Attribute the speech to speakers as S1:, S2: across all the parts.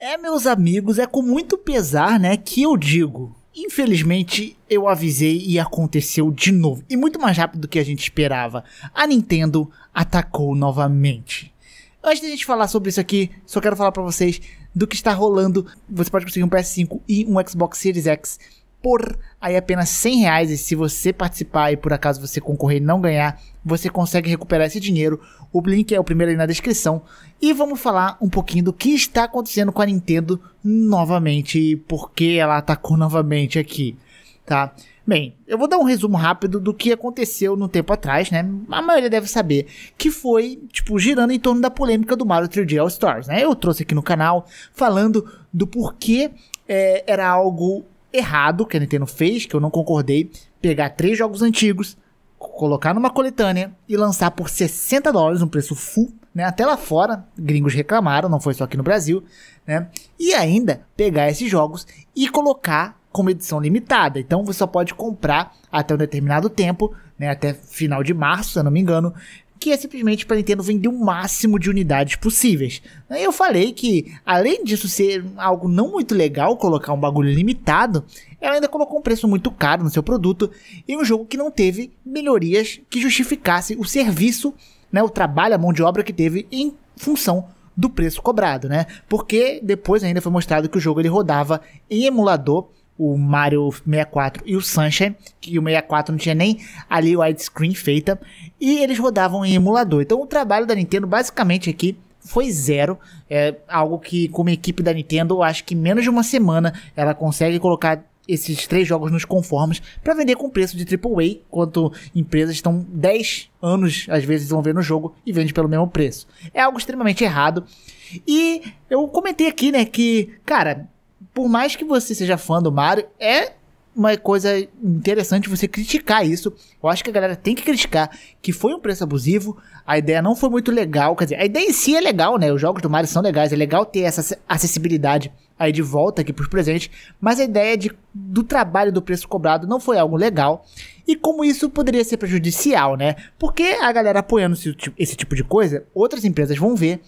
S1: É, meus amigos, é com muito pesar, né, que eu digo. Infelizmente, eu avisei e aconteceu de novo, e muito mais rápido do que a gente esperava. A Nintendo atacou novamente. Antes da gente falar sobre isso aqui, só quero falar para vocês do que está rolando. Você pode conseguir um PS5 e um Xbox Series X por aí apenas 100 reais. E se você participar e por acaso você concorrer e não ganhar, você consegue recuperar esse dinheiro. O link é o primeiro aí na descrição. E vamos falar um pouquinho do que está acontecendo com a Nintendo novamente e por que ela atacou novamente aqui, tá? Bem, eu vou dar um resumo rápido do que aconteceu no tempo atrás, né? A maioria deve saber que foi, tipo, girando em torno da polêmica do Mario 3D All Stars, né? Eu trouxe aqui no canal falando do porquê é, era algo errado que a Nintendo fez, que eu não concordei, pegar três jogos antigos, colocar numa coletânea e lançar por 60 dólares, um preço full, né? Até lá fora, gringos reclamaram, não foi só aqui no Brasil, né? E ainda pegar esses jogos e colocar como edição limitada. Então você só pode comprar até um determinado tempo, né? Até final de março, se eu não me engano, que é simplesmente para Nintendo vender o máximo de unidades possíveis. E eu falei que, além disso ser algo não muito legal colocar um bagulho limitado, ela ainda colocou um preço muito caro no seu produto e um jogo que não teve melhorias que justificasse o serviço, né, o trabalho, a mão de obra que teve em função do preço cobrado, né? Porque depois ainda foi mostrado que o jogo ele rodava em emulador o Mario 64 e o Sunshine, que o 64 não tinha nem ali widescreen feita, e eles rodavam em emulador. Então o trabalho da Nintendo basicamente aqui foi zero, é algo que como equipe da Nintendo, acho que menos de uma semana ela consegue colocar esses três jogos nos conformes para vender com preço de AAA, enquanto empresas estão 10 anos às vezes vão ver no jogo e vende pelo mesmo preço. É algo extremamente errado. E eu comentei aqui, né, que, cara, por mais que você seja fã do Mario, é uma coisa interessante você criticar isso. Eu acho que a galera tem que criticar que foi um preço abusivo, a ideia não foi muito legal, quer dizer, a ideia em si é legal, né? Os jogos do Mario são legais, é legal ter essa acessibilidade aí de volta aqui pros presentes, mas a ideia de, do trabalho do preço cobrado não foi algo legal. E como isso poderia ser prejudicial, né? Porque a galera apoiando esse, esse tipo de coisa, outras empresas vão ver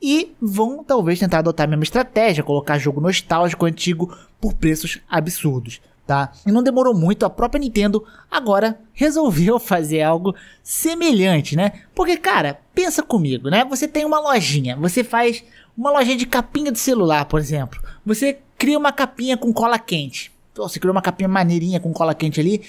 S1: e vão talvez tentar adotar a mesma estratégia, colocar jogo nostálgico antigo por preços absurdos. Tá? E não demorou muito, a própria Nintendo agora resolveu fazer algo semelhante, né? Porque, cara, pensa comigo, né? Você tem uma lojinha, você faz uma lojinha de capinha de celular, por exemplo. Você cria uma capinha com cola quente. você criou uma capinha maneirinha com cola quente ali.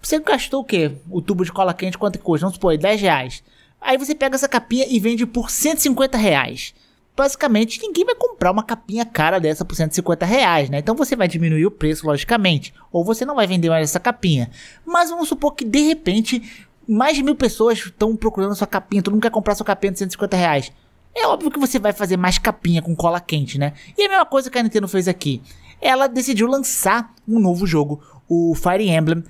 S1: Você gastou o quê? O tubo de cola quente, quanto custa? Vamos supor, 10 reais. Aí você pega essa capinha e vende por 150 reais. Basicamente, ninguém vai comprar uma capinha cara dessa por 150 reais, né? Então você vai diminuir o preço, logicamente. Ou você não vai vender mais essa capinha. Mas vamos supor que de repente mais de mil pessoas estão procurando sua capinha, todo mundo quer comprar sua capinha de 150 reais. É óbvio que você vai fazer mais capinha com cola quente, né? E a mesma coisa que a Nintendo fez aqui. Ela decidiu lançar um novo jogo, o Fire Emblem,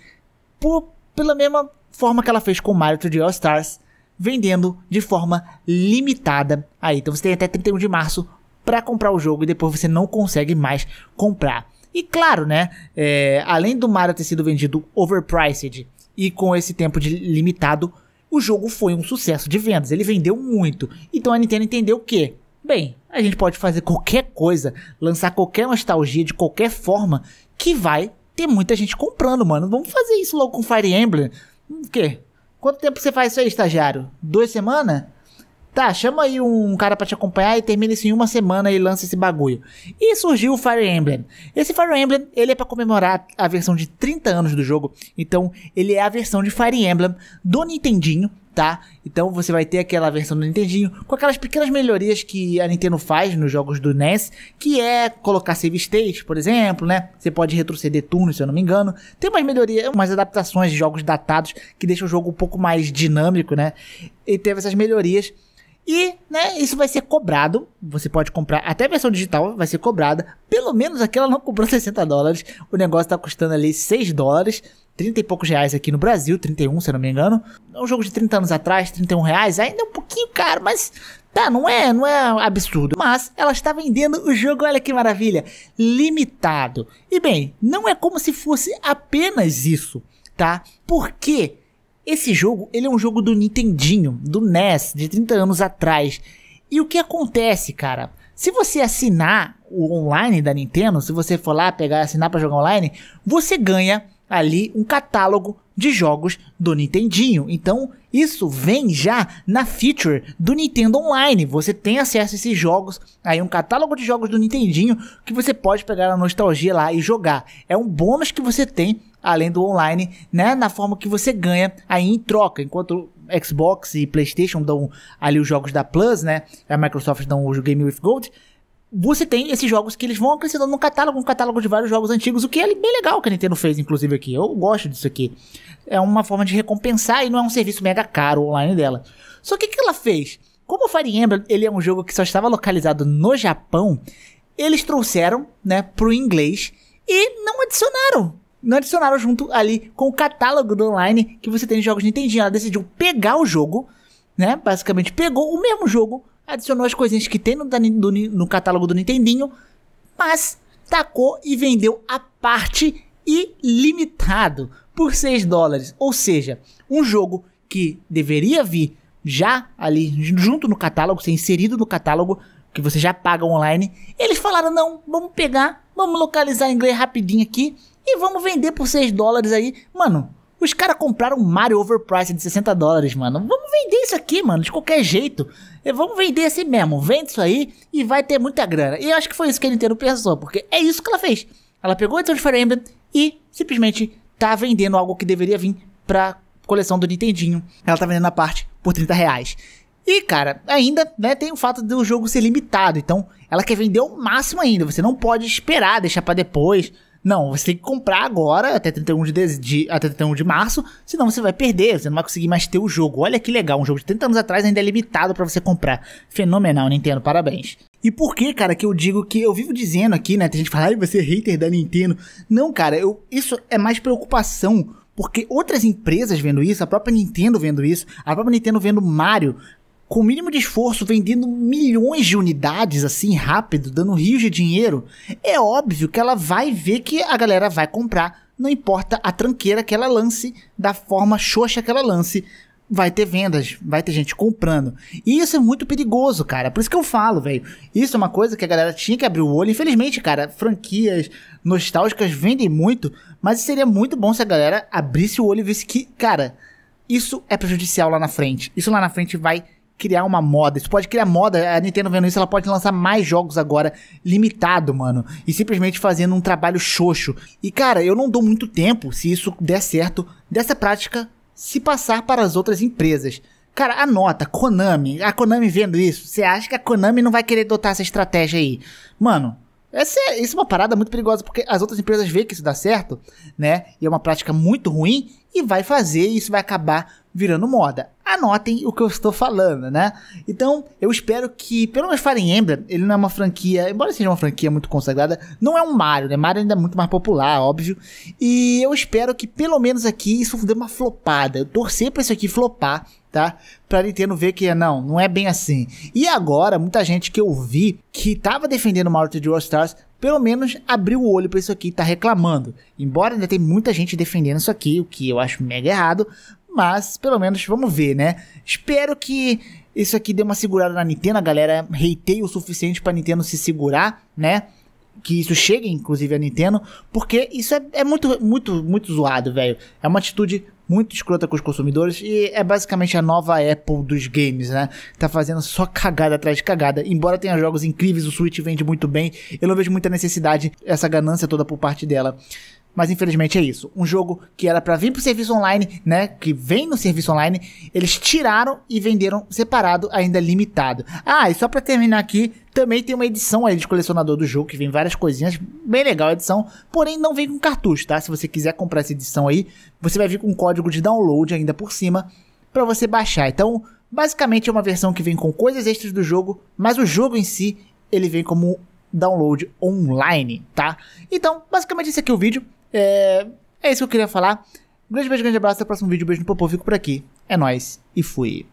S1: por, pela mesma forma que ela fez com Mario 3D All Stars vendendo de forma limitada aí. Então você tem até 31 de março para comprar o jogo e depois você não consegue mais comprar. E claro, né? É, além do Mario ter sido vendido overpriced e com esse tempo de limitado, o jogo foi um sucesso de vendas. Ele vendeu muito. Então a Nintendo entendeu o que, bem, a gente pode fazer qualquer coisa, lançar qualquer nostalgia de qualquer forma, que vai ter muita gente comprando, mano. Vamos fazer isso logo com Fire Emblem. O quê? Quanto tempo você faz isso aí, estagiário? Duas semanas? Tá, chama aí um cara para te acompanhar e termina isso em uma semana e lança esse bagulho. E surgiu o Fire Emblem. Esse Fire Emblem, ele é para comemorar a versão de 30 anos do jogo. Então, ele é a versão de Fire Emblem do Nintendinho tá? Então você vai ter aquela versão do Nintendinho com aquelas pequenas melhorias que a Nintendo faz nos jogos do NES, que é colocar save states, por exemplo, né? Você pode retroceder turno, se eu não me engano. Tem umas melhorias, umas adaptações de jogos datados que deixam o jogo um pouco mais dinâmico, né? E teve essas melhorias. E, né, isso vai ser cobrado. Você pode comprar, até a versão digital vai ser cobrada. Pelo menos aquela não cobrou 60 dólares. O negócio tá custando ali 6 dólares. 30 e poucos reais aqui no Brasil, 31, se eu não me engano. É um jogo de 30 anos atrás, 31 reais, ainda é um pouquinho caro, mas tá, não é, não é absurdo. Mas ela está vendendo o jogo, olha que maravilha, limitado. E bem, não é como se fosse apenas isso, tá? Porque esse jogo, ele é um jogo do Nintendinho, do NES, de 30 anos atrás. E o que acontece, cara? Se você assinar o online da Nintendo, se você for lá pegar assinar para jogar online, você ganha ali um catálogo de jogos do Nintendinho. Então, isso vem já na feature do Nintendo Online. Você tem acesso a esses jogos, aí um catálogo de jogos do Nintendinho que você pode pegar a nostalgia lá e jogar. É um bônus que você tem além do online, né, na forma que você ganha aí em troca, enquanto Xbox e PlayStation dão ali os jogos da Plus, né? A Microsoft dão o Game with Gold você tem esses jogos que eles vão acrescentando no catálogo, um catálogo de vários jogos antigos, o que é bem legal que a Nintendo fez, inclusive, aqui. Eu gosto disso aqui. É uma forma de recompensar e não é um serviço mega caro online dela. Só que o que ela fez? Como o Fire Emblem ele é um jogo que só estava localizado no Japão, eles trouxeram né, pro inglês e não adicionaram. Não adicionaram junto ali com o catálogo do online que você tem de jogos Nintendo. Ela decidiu pegar o jogo, né? Basicamente pegou o mesmo jogo, adicionou as coisinhas que tem no, do, no catálogo do Nintendinho, mas tacou e vendeu a parte ilimitado por 6 dólares. Ou seja, um jogo que deveria vir já ali junto no catálogo, ser inserido no catálogo, que você já paga online. Eles falaram: não, vamos pegar, vamos localizar em inglês rapidinho aqui e vamos vender por 6 dólares aí. Mano, os caras compraram um Mario Overpriced de 60 dólares, mano. Vamos vender isso aqui, mano, de qualquer jeito. Vamos vender assim mesmo. Vende isso aí e vai ter muita grana. E eu acho que foi isso que a Nintendo pensou, porque é isso que ela fez. Ela pegou a Fire Emblem e simplesmente tá vendendo algo que deveria vir pra coleção do Nintendinho. Ela tá vendendo a parte por 30 reais. E, cara, ainda né, tem o fato do jogo ser limitado. Então, ela quer vender o máximo ainda. Você não pode esperar, deixar para depois. Não, você tem que comprar agora, até 31 de, de, de, até 31 de março, senão você vai perder, você não vai conseguir mais ter o jogo. Olha que legal, um jogo de 30 anos atrás ainda é limitado para você comprar. Fenomenal, Nintendo, parabéns. E por que, cara, que eu digo que eu vivo dizendo aqui, né? Tem gente que fala, ai, você é hater da Nintendo. Não, cara, eu, isso é mais preocupação porque outras empresas vendo isso, a própria Nintendo vendo isso, a própria Nintendo vendo Mario, com o mínimo de esforço, vendendo milhões de unidades assim rápido, dando rios de dinheiro, é óbvio que ela vai ver que a galera vai comprar. Não importa a tranqueira que ela lance, da forma xoxa que ela lance, vai ter vendas, vai ter gente comprando. E isso é muito perigoso, cara. Por isso que eu falo, velho. Isso é uma coisa que a galera tinha que abrir o olho. Infelizmente, cara, franquias nostálgicas vendem muito, mas seria muito bom se a galera abrisse o olho e visse que, cara, isso é prejudicial lá na frente. Isso lá na frente vai criar uma moda. Isso pode criar moda. A Nintendo vendo isso, ela pode lançar mais jogos agora limitado, mano. E simplesmente fazendo um trabalho xoxo. E cara, eu não dou muito tempo, se isso der certo, dessa prática se passar para as outras empresas. Cara, anota, Konami. A Konami vendo isso, você acha que a Konami não vai querer adotar essa estratégia aí? Mano, essa é, isso é uma parada muito perigosa, porque as outras empresas veem que isso dá certo, né? E é uma prática muito ruim, e vai fazer, e isso vai acabar virando moda. Anotem o que eu estou falando, né? Então, eu espero que, pelo menos Fire Emblem, ele não é uma franquia, embora seja uma franquia muito consagrada, não é um Mario, né? Mario ainda é muito mais popular, óbvio. E eu espero que, pelo menos aqui, isso dê uma flopada. Eu torcer pra isso aqui flopar, tá? Pra Nintendo ver que não, não é bem assim. E agora, muita gente que eu vi que tava defendendo Mario 3D All Stars, pelo menos abriu o olho para isso aqui e tá reclamando. Embora ainda tenha muita gente defendendo isso aqui, o que eu acho mega errado, mas pelo menos vamos ver, né? Espero que isso aqui dê uma segurada na Nintendo, a galera hateia o suficiente pra Nintendo se segurar, né? que isso chegue, inclusive, à Nintendo, porque isso é, é muito, muito, muito zoado, velho. É uma atitude muito escrota com os consumidores e é basicamente a nova Apple dos games, né? Tá fazendo só cagada atrás de cagada. Embora tenha jogos incríveis, o Switch vende muito bem, eu não vejo muita necessidade, essa ganância toda por parte dela mas infelizmente é isso. Um jogo que era para vir pro serviço online, né, que vem no serviço online, eles tiraram e venderam separado, ainda limitado. Ah, e só para terminar aqui, também tem uma edição aí de colecionador do jogo que vem várias coisinhas, bem legal a edição, porém não vem com cartucho, tá? Se você quiser comprar essa edição aí, você vai vir com um código de download ainda por cima para você baixar. Então, basicamente é uma versão que vem com coisas extras do jogo, mas o jogo em si, ele vem como download online, tá? Então, basicamente esse aqui é o vídeo. É, é isso que eu queria falar. Grande beijo, grande abraço. Até o próximo vídeo. Beijo no popô. Fico por aqui. É nóis e fui.